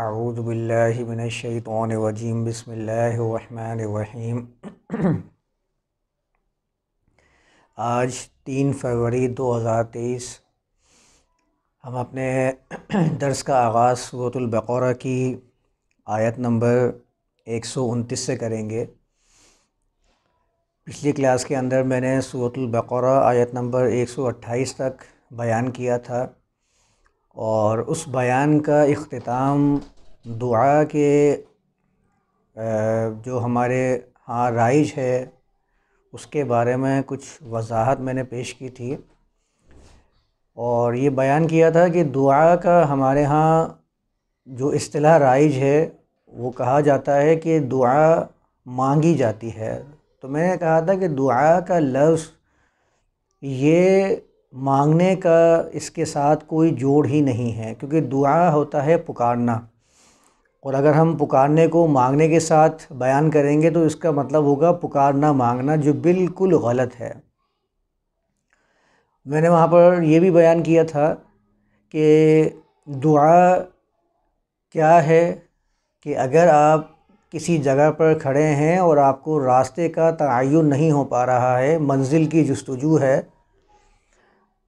الرحمن बसमीम आज तीन फरवरी 2023 हम अपने दर्स का आगाज़ सूरतुल्बकौरा की आयत नंबर एक सौ उनतीस से करेंगे पिछली क्लास के अंदर मैंने सूरतुल्बकौरा आयत नंबर एक सौ अट्ठाईस तक बयान किया था और उस बयान का अख्ताम दुआ के जो हमारे हाँ राइज है उसके बारे में कुछ वजाहत मैंने पेश की थी और ये बयान किया था कि दुआ का हमारे यहाँ जो अصطलाह राइज है वो कहा जाता है कि दुआ मांगी जाती है तो मैंने कहा था कि दुआ का लफ्ज़ ये मांगने का इसके साथ कोई जोड़ ही नहीं है क्योंकि दुआ होता है पुकारना और अगर हम पुकारने को मांगने के साथ बयान करेंगे तो इसका मतलब होगा पुकारना मांगना जो बिल्कुल गलत है मैंने वहाँ पर यह भी बयान किया था कि दुआ क्या है कि अगर आप किसी जगह पर खड़े हैं और आपको रास्ते का तयन नहीं हो पा रहा है मंजिल की जस्तजू है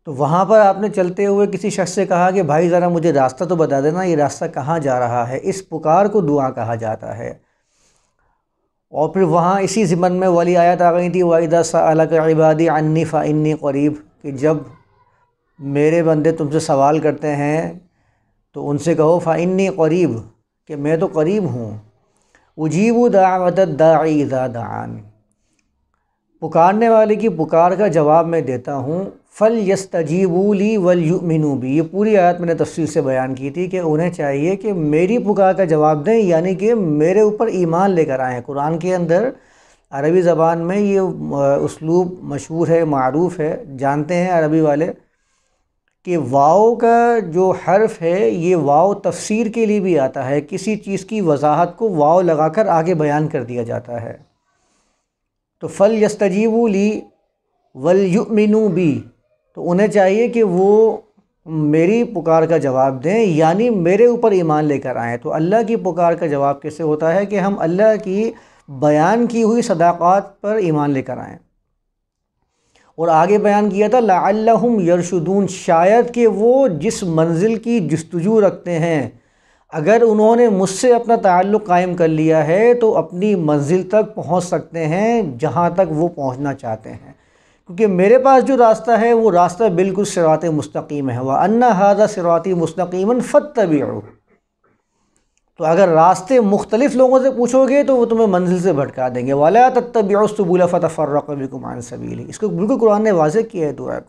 तो वहाँ पर आपने चलते हुए किसी शख्स से कहा कि भाई ज़रा मुझे रास्ता तो बता देना ये रास्ता कहाँ जा रहा है इस पुकार को दुआ कहा जाता है और फिर वहाँ इसी ज़िमन में वाली आयत आ गई थी वाहिदा सला इबादी अन्नी फ़ाइन्नी करीब कि जब मेरे बंदे तुमसे सवाल करते हैं तो उनसे कहो फ़ाइन्नी करीब कि मैं तो करीब हूँ उजीब दावत दाईदा दान पुकारने वाले की पुकार का जवाब मैं देता हूँ फ़ल यस्तजीबूली वल युमिनूबी ये पूरी आयत मैंने तफसील से बयान की थी कि उन्हें चाहिए कि मेरी पुकार का जवाब दें यानी कि मेरे ऊपर ईमान लेकर आएँ कुरान के अंदर अरबी ज़बान में ये उसलूब मशहूर है मरूफ़ है जानते हैं अरबी वाले कि वाओ का जो हर्फ है ये वाओ तफसीर के लिए भी आता है किसी चीज़ की वजाहत को वाओ लगाकर आगे बयान कर दिया जाता है तो फ़ल यस्तजीबू ली वलयुमिनू बी तो उन्हें चाहिए कि वो मेरी पुकार का जवाब दें यानी मेरे ऊपर ईमान लेकर आएँ तो अल्लाह की पुकार का जवाब कैसे होता है कि हम अल्लाह की बयान की हुई सदाक़त पर ईमान लेकर आएँ और आगे बयान किया था लाम यरशुदून शायद कि वो जिस मंजिल की जस्तजू रखते हैं अगर उन्होंने मुझसे अपना ताल्लुक़ कायम कर लिया है तो अपनी मंजिल तक पहुंच सकते हैं जहां तक वो पहुंचना चाहते हैं क्योंकि मेरे पास जो रास्ता है वो रास्ता बिल्कुल सिरात मुस्तकीम है वह अन्ना हादा सिराती मुस्तकीम फ़त तो अगर रास्ते मुख्तलिफ़ लोगों से पूछोगे तो वो तुम्हें मंजिल से भटका देंगे वाला तबियसबूल फ़तफ़र्रकबिलकुमान सबीली इसको बिल्कुल कुरान ने वाज किया है दुआ को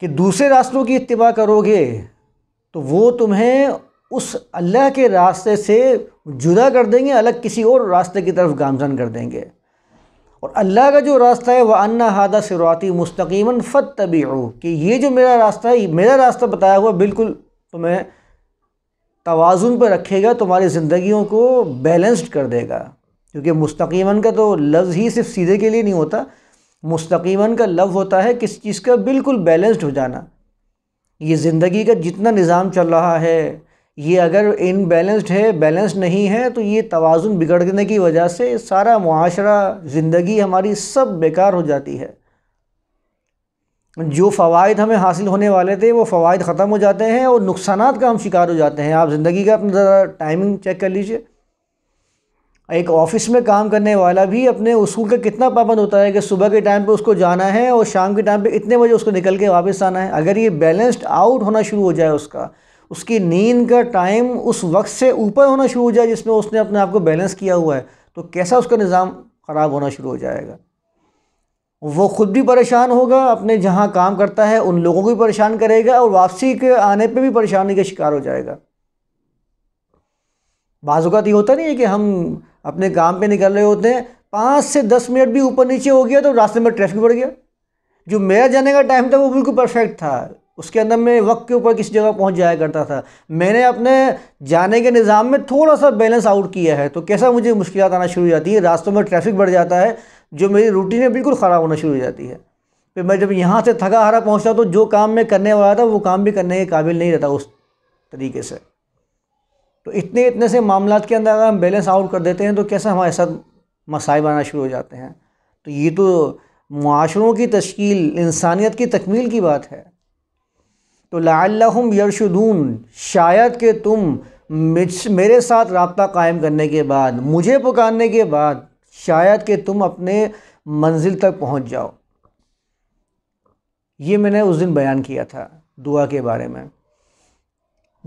कि दूसरे रास्तों की इतबा करोगे तो वो तुम्हें उस अल्लाह के रास्ते से जुदा कर देंगे अलग किसी और रास्ते की तरफ गामजन कर देंगे और अल्लाह का जो रास्ता है वह अन्ना हादा शुरुआती मुस्तकीमन फ़त तबी कि ये जो मेरा रास्ता है मेरा रास्ता बताया हुआ बिल्कुल तुम्हें तोज़ुन पर रखेगा तुम्हारी ज़िंदगियों को बैलेंस्ड कर देगा क्योंकि मुस्तकीमन का तो लफ्ज़ ही सिर्फ सीधे के लिए नहीं होता मुस्तकीमन का लफ्ज़ होता है किस चीज़ का बिल्कुल बैलेंस्ड हो जाना ये ज़िंदगी का जितना निज़ाम चल रहा है ये अगर इनबैलेंस्ड है बैलेंस नहीं है तो ये तोज़ुन बिगड़ने की वजह से सारा माशरा ज़िंदगी हमारी सब बेकार हो जाती है जो फ़वाद हमें हासिल होने वाले थे वो फ़वाद ख़त्म हो जाते हैं और नुकसान का हम शिकार हो जाते हैं आप ज़िंदगी का अपना ज़रा टाइमिंग चेक कर लीजिए एक ऑफिस में काम करने वाला भी अपने उसूल का कितना पाबंद होता है कि सुबह के टाइम पे उसको जाना है और शाम के टाइम पे इतने बजे उसको निकल के वापस आना है अगर ये बैलेंस्ड आउट होना शुरू हो जाए उसका उसकी नींद का टाइम उस वक्त से ऊपर होना शुरू हो जाए जिसमें उसने अपने आप को बैलेंस किया हुआ है तो कैसा उसका निज़ाम ख़राब होना शुरू हो जाएगा वो ख़ुद भी परेशान होगा अपने जहाँ काम करता है उन लोगों को भी परेशान करेगा और वापसी के आने पर भी परेशानी का शिकार हो जाएगा बाज़ात ये होता नहीं है कि हम अपने काम पे निकल रहे होते हैं पाँच से दस मिनट भी ऊपर नीचे हो गया तो रास्ते में ट्रैफिक बढ़ गया जो मेरा जाने का टाइम था वो बिल्कुल परफेक्ट था उसके अंदर मैं वक्त के ऊपर किसी जगह पहुंच जाया करता था मैंने अपने जाने के निज़ाम में थोड़ा सा बैलेंस आउट किया है तो कैसा मुझे मुश्किल आना शुरू हो जाती है रास्तों में ट्रैफिक बढ़ जाता है जो मेरी रूटीन है बिल्कुल ख़राब होना शुरू हो जाती है फिर मैं जब यहाँ से थका हारा पहुँचता तो जो काम मैं करने वाला था वो काम भी करने के काबिल नहीं रहता उस तरीके से तो इतने इतने से मामला के अंदर अगर हम बैलेंस आउट कर देते हैं तो कैसे हमारे साथ मसाइब आना शुरू हो जाते हैं तो ये तो माशरों की तश्कील इंसानियत की तकमील की बात है तो लाम यरशुदून शायद के तुम मेरे साथ रबता कायम करने के बाद मुझे पुकारने के बाद शायद के तुम अपने मंजिल तक पहुंच जाओ ये मैंने उस दिन बयान किया था दुआ के बारे में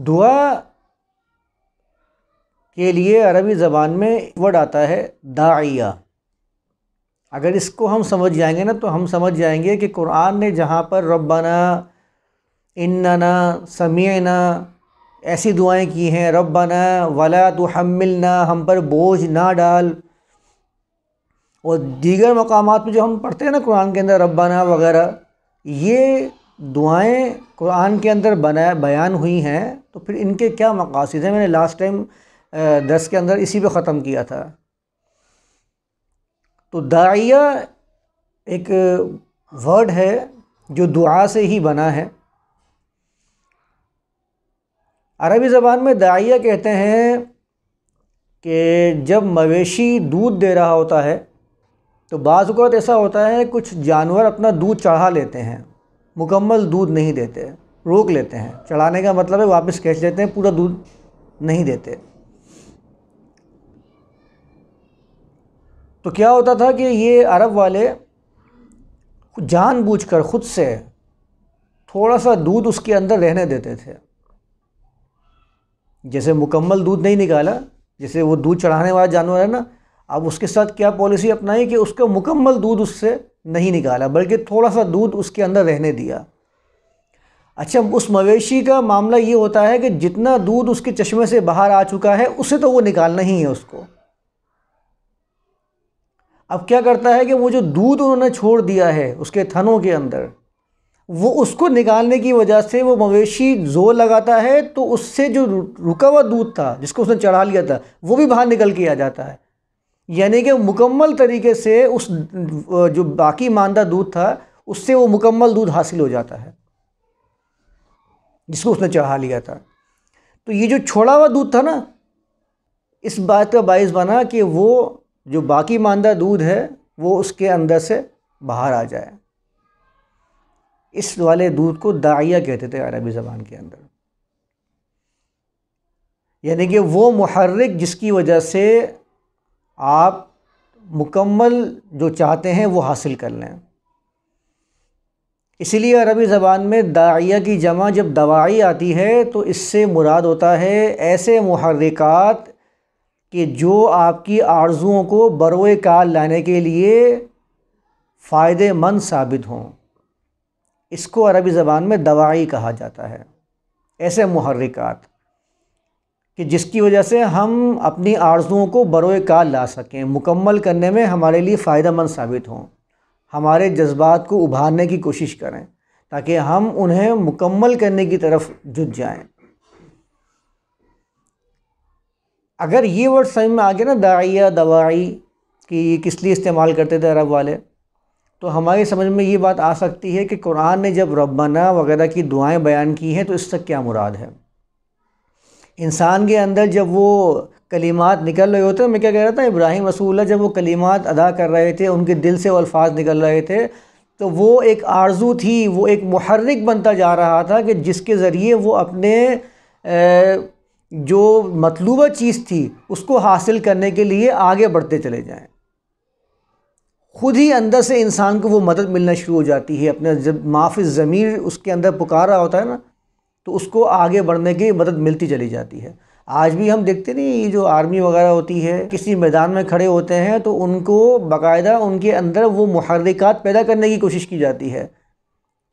दुआ के लिए अरबी ज़बान में वर्ड आता है दाइया अगर इसको हम समझ जाएंगे ना तो हम समझ जाएंगे कि कुरान ने जहाँ पर रब्बाना इन्ना समीना ऐसी दुआएं की हैं रब्बाना वला तो हमिलना हम पर बोझ ना डाल और दीगर मकाम में जो हम पढ़ते हैं ना कुरान के अंदर रब्बाना वगैरह ये दुआएं कुरान के अंदर बना बयान हुई हैं तो फिर इनके क्या मकासद हैं मैंने लास्ट टाइम दस के अंदर इसी पे ख़त्म किया था तो दाइया एक वर्ड है जो दुआ से ही बना है अरबी ज़बान में दाइया कहते हैं कि जब मवेशी दूध दे रहा होता है तो बाज़त ऐसा होता है कुछ जानवर अपना दूध चढ़ा लेते हैं मुकम्मल दूध नहीं देते रोक लेते हैं चढ़ाने का मतलब है वापस खींच लेते हैं पूरा दूध नहीं देते तो क्या होता था कि ये अरब वाले जानबूझकर ख़ुद से थोड़ा सा दूध उसके अंदर रहने देते थे जैसे मुकम्मल दूध नहीं निकाला जैसे वो दूध चढ़ाने वाला जानवर है ना अब उसके साथ क्या पॉलिसी अपनाई कि उसका मुकम्मल दूध उससे नहीं निकाला बल्कि थोड़ा सा दूध उसके अंदर रहने दिया अच्छा उस मवेशी का मामला ये होता है कि जितना दूध उसके चश्मे से बाहर आ चुका है उसे तो वो निकालना ही है उसको अब क्या करता है कि वो जो दूध उन्होंने छोड़ दिया है उसके थनों के अंदर वो उसको निकालने की वजह से वो मवेशी जोर लगाता है तो उससे जो रुका हुआ दूध था जिसको उसने चढ़ा लिया था वो भी बाहर निकल के आ जाता है यानी कि मुकम्मल तरीके से उस जो बाकी मानदा दूध था उससे वो मुकम्मल दूध हासिल हो जाता है जिसको उसने चढ़ा लिया था तो ये जो छोड़ा हुआ दूध था ना इस बात का बायस बना कि वो जो बाकी मांदा दूध है वो उसके अंदर से बाहर आ जाए इस वाले दूध को दाइया कहते थे अरबी ज़बान के अंदर यानी कि वो महर्रिक जिसकी वजह से आप मुकम्मल जो चाहते हैं वो हासिल कर लें इसलिए अरबी ज़बान में दाइया की जमा जब दवाई आती है तो इससे मुराद होता है ऐसे महर्रिकात कि जो आपकी आर्ज़ुओं को बरोए कार लाने के लिए फ़ायदेमंद साबित हों इसको अरबी ज़बान में दवाई कहा जाता है ऐसे महरिकात कि जिसकी वजह से हम अपनी आर्ज़ुओं को बरोए कार ला सकें मुकम्मल करने में हमारे लिए फ़ायदेमंद साबित हों हमारे जज्बात को उभारने की कोशिश करें ताकि हम उन्हें मुकम्मल करने की तरफ जुट जाएं अगर ये वर्ड समझ में आ गया ना दाइया दवाई कि ये किस लिए इस्तेमाल करते थे अरब वाले तो हमारी समझ में ये बात आ सकती है कि कुरान ने जब रबाना वगैरह की दुआएं बयान की हैं तो इससे क्या मुराद है इंसान के अंदर जब वो कलीमात निकल रहे होते हैं मैं क्या कह रहा था इब्राहिम रसूल जब वो कलीमात अदा कर रहे थे उनके दिल से वो अल्फाज निकल रहे थे तो वो एक आरजू थी वो एक महर्रिक बनता जा रहा था कि जिसके ज़रिए वो अपने जो मतलूबा चीज़ थी उसको हासिल करने के लिए आगे बढ़ते चले जाएं खुद ही अंदर से इंसान को वो मदद मिलना शुरू हो जाती है अपने जब माफ़ ज़मीर उसके अंदर पुकार रहा होता है ना तो उसको आगे बढ़ने की मदद मिलती चली जाती है आज भी हम देखते नहीं ये जो आर्मी वगैरह होती है किसी मैदान में खड़े होते हैं तो उनको बाकायदा उनके अंदर वो महरक़ात पैदा करने की कोशिश की जाती है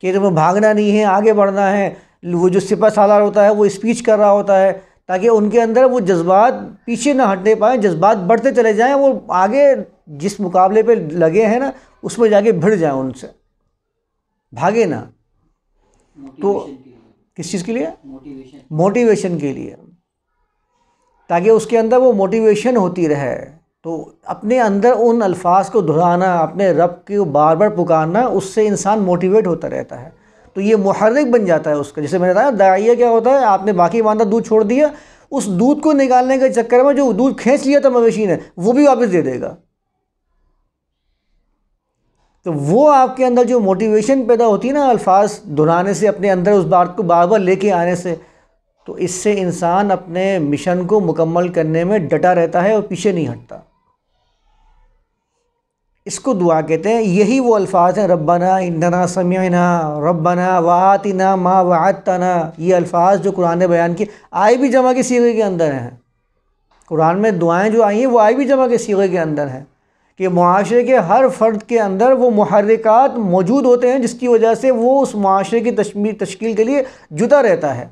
कि तुम्हें तो भागना नहीं है आगे बढ़ना है वो जो सिपा सालार होता है वो स्पीच कर रहा होता है ताकि उनके अंदर वो जज्बात पीछे ना हटने पाएँ जज्बात बढ़ते चले जाएँ वो आगे जिस मुकाबले पे लगे हैं ना उसमें जाके भिड़ जाए उनसे भागे ना तो किस चीज़ के लिए मोटिवेशन के लिए ताकि उसके अंदर वो मोटिवेशन होती रहे तो अपने अंदर उन अल्फाज को दोहराना अपने रब को बार बार पुकारना उससे इंसान मोटिवेट होता रहता है तो ये मुहर्रिक बन जाता है उसका जैसे मैंने बताया दाइया क्या होता है आपने बाकी बांधा दूध छोड़ दिया उस दूध को निकालने के चक्कर में जो दूध खींच लिया था मवेशी ने वो भी वापस दे देगा तो वो आपके अंदर जो मोटिवेशन पैदा होती है ना अल्फाज दोहराने से अपने अंदर उस बात को बार बार लेके आने से तो इससे इंसान अपने मिशन को मुकम्मल करने में डटा रहता है और पीछे नहीं हटता इसको दुआ कहते हैं यही वो अल्फाज हैं रब्बाना इंदना समयना रब्बाना वातना माँ वातना ये अल्फाज जो कुरान बयान किए आए भी जमा के सीगे के अंदर हैं कुरान में दुआएं जो आई हैं वो आई भी जमा के सीगे के अंदर हैं कि माशरे के हर फ़र्द के अंदर वो महरिकात मौजूद होते हैं जिसकी वजह से वो उस माशरे की तश्मीर तश्कील के लिए जुदा रहता है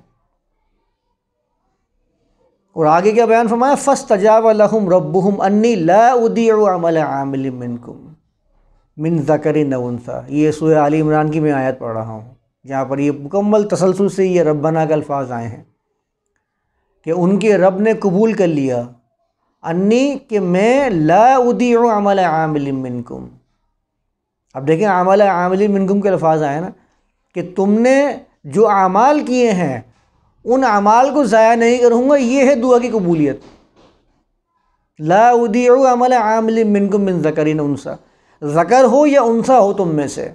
और आगे क्या बयान फरमाया फ़स तजाव लहम रबुम अन्नी लाउदीमल आमिल मिनकुम मिन जकर नवनसा ये सूर्य आली इमरान की मैं आयत पढ़ रहा हूँ जहाँ पर ये मुकम्मल तसलसल से ये रब्बना के अल्फाज आए हैं कि उनके रब ने कबूल कर लिया अन्नी कि मैं अमल आमिल मिनकुम अब देखें अमल आमिल मिनकुम के अल्फाज आए ना कि तुमने जो अमाल किए हैं उन अमाल को ज़ाया नहीं करूँगा ये है दुआ की कबूलियत लाउदी अमल आमल मिन को मिन जकरिन उनसा जकर हो या उनसा हो तुम में से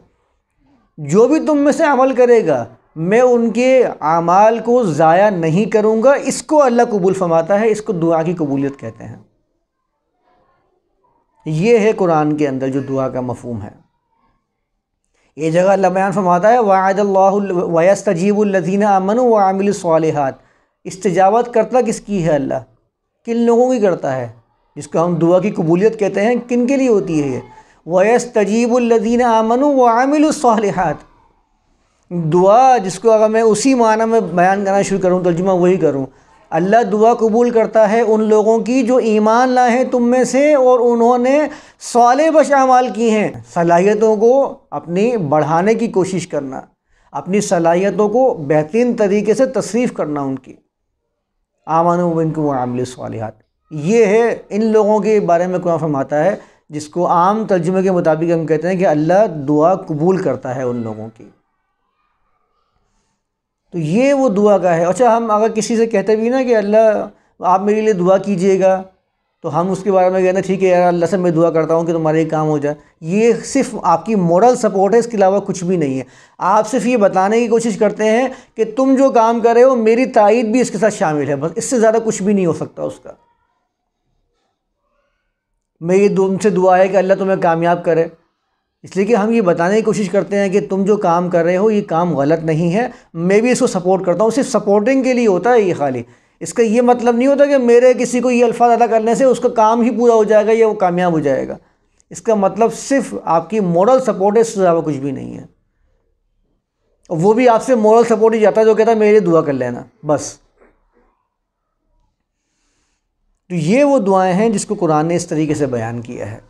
जो भी तुम में से अमल करेगा मैं उनके अमाल को ज़ाया नहीं करूँगा इसको अल्लाह कबूल फरमाता है इसको दुआ की कबूलियत कहते हैं ये है कुरान के अंदर जो दुआ का मफहम है ये जगह अल्लाह बयान फरमाता है तजीबीन अमन व आमिल इस तजावत करता किसकी है अल्लाह किन लोगों की करता है जिसको हम दुआ की कबूलियत कहते हैं किन के लिए होती है ये तजीबीन अमन व आमिल सालहत दुआ जिसको अगर मैं उसी माना में बयान करना शुरू करूँ तर्जुमा वही करूँ अल्लाह दुआ कबूल करता है उन लोगों की जो ईमान लाए तुम में से और उन्होंने सवाल बशामाल की हैं सलाहियतों को अपनी बढ़ाने की कोशिश करना अपनी सलाहियतों को बेहतरीन तरीके से तशरीफ़ करना उनकी आमान के मामले सवालहत ये है इन लोगों के बारे में कुरान फरमाता है जिसको आम तर्जुमे के मुताबिक हम कहते हैं कि अल्लाह दुआ कबूल करता है उन लोगों की तो ये वो दुआ का है अच्छा हम अगर किसी से कहते भी ना कि अल्लाह आप मेरे लिए दुआ कीजिएगा तो हम उसके बारे में कहना ठीक है यार अल्लाह से मैं दुआ करता हूँ कि तुम्हारे काम हो जाए ये सिर्फ आपकी मॉरल सपोर्ट है इसके अलावा कुछ भी नहीं है आप सिर्फ ये बताने की कोशिश करते हैं कि तुम जो काम कर रहे हो मेरी तइद भी इसके साथ शामिल है बस इससे ज़्यादा कुछ भी नहीं हो सकता उसका मेरी तुमसे दुआ है कि अल्लाह तुम्हें कामयाब करे इसलिए कि हम ये बताने की कोशिश करते हैं कि तुम जो काम कर रहे हो ये काम गलत नहीं है मैं भी इसको सपोर्ट करता हूँ सिर्फ सपोर्टिंग के लिए होता है ये खाली इसका ये मतलब नहीं होता कि मेरे किसी को ये अल्फाज अदा करने से उसका काम ही पूरा हो जाएगा या वो कामयाब हो जाएगा इसका मतलब सिर्फ आपकी मॉरल सपोर्ट है इससे ज़्यादा कुछ भी नहीं है वो भी आपसे मॉरल सपोर्ट ही जाता है जो कहता है मेरे दुआ कर लेना बस तो ये वो दुआएं हैं जिसको कुरान ने इस तरीके से बयान किया है